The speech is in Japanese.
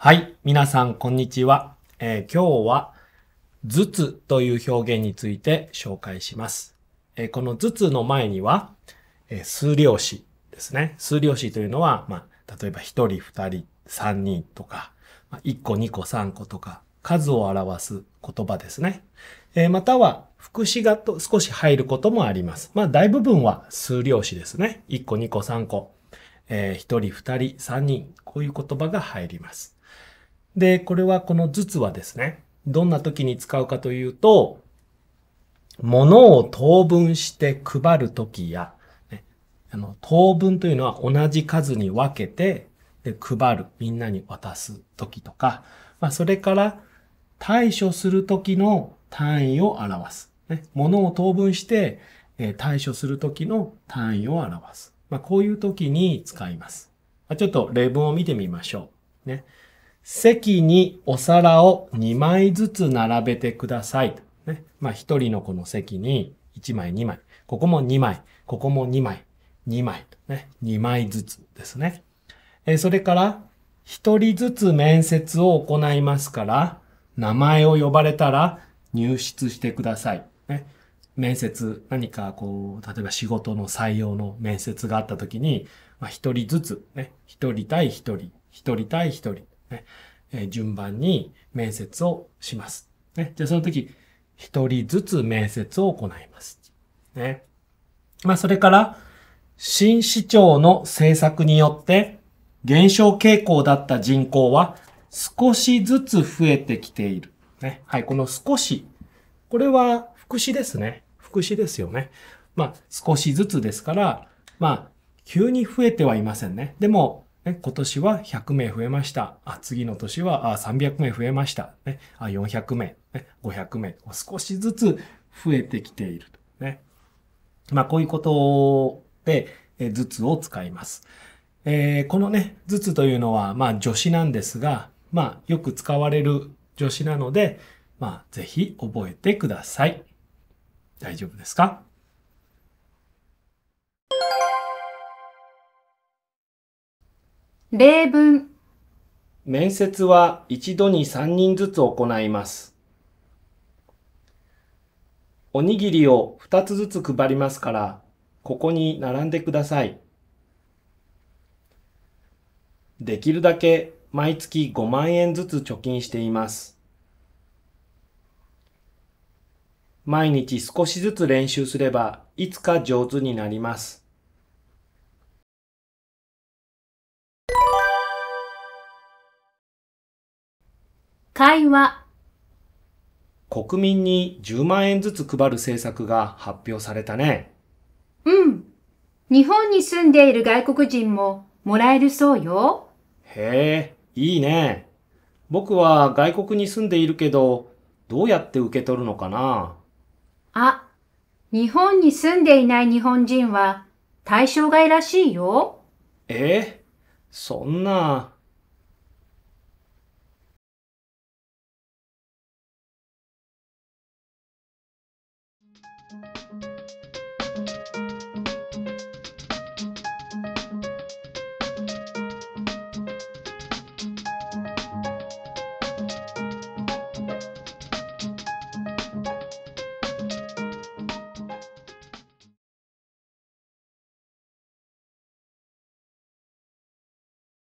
はい。皆さん、こんにちは。えー、今日は、頭痛という表現について紹介します。えー、この頭痛の前には、えー、数量詞ですね。数量詞というのは、まあ、例えば1人、2人、3人とか、まあ、1個、2個、3個とか、数を表す言葉ですね。えまたは、副詞がと少し入ることもあります。まあ、大部分は数量詞ですね。1個、2個、3個、え1人、2人、3人、こういう言葉が入ります。で、これはこの頭痛はですね、どんな時に使うかというと、物を当分して配る時や、ね、あの当分というのは同じ数に分けてで配る、みんなに渡す時とか、まあ、それから対処する時の単位を表す。ね、物を当分して、え対処する時の単位を表す。まあ、こういう時に使います。まちょっと例文を見てみましょう。ね。席にお皿を2枚ずつ並べてください。ね。まあ、一人のこの席に1枚2枚。ここも2枚。ここも2枚。2枚。ね。2枚ずつですね。えー、それから、一人ずつ面接を行いますから、名前を呼ばれたら入室してください。ね。面接、何かこう、例えば仕事の採用の面接があった時に、まあ、一人ずつ、ね。一人対一人、一人対一人、ねえー、順番に面接をします。ね、じゃあその時、一人ずつ面接を行います。ね。まあ、それから、新市長の政策によって、減少傾向だった人口は少しずつ増えてきている。ね。はい、この少し。これは福祉ですね。福祉ですよね。まあ、少しずつですから、まあ、急に増えてはいませんね。でも、ね、今年は100名増えました。あ次の年はあ300名増えました。ね、あ400名、ね、500名、少しずつ増えてきているね。まあ、こういうことで、え頭痛を使います。えー、このね、頭痛というのは、まあ、助詞なんですが、まあ、よく使われる助詞なので、まあ、ぜひ覚えてください。大丈夫ですか例文面接は一度に3人ずつ行います。おにぎりを2つずつ配りますから、ここに並んでください。できるだけ毎月5万円ずつ貯金しています。毎日少しずつ練習すれば、いつか上手になります。会話国民に10万円ずつ配る政策が発表されたね。うん。日本に住んでいる外国人ももらえるそうよ。へえ、いいね。僕は外国に住んでいるけど、どうやって受け取るのかなあ、日本に住んでいない日本人は対象外らしいよ。えそんな。Thank you.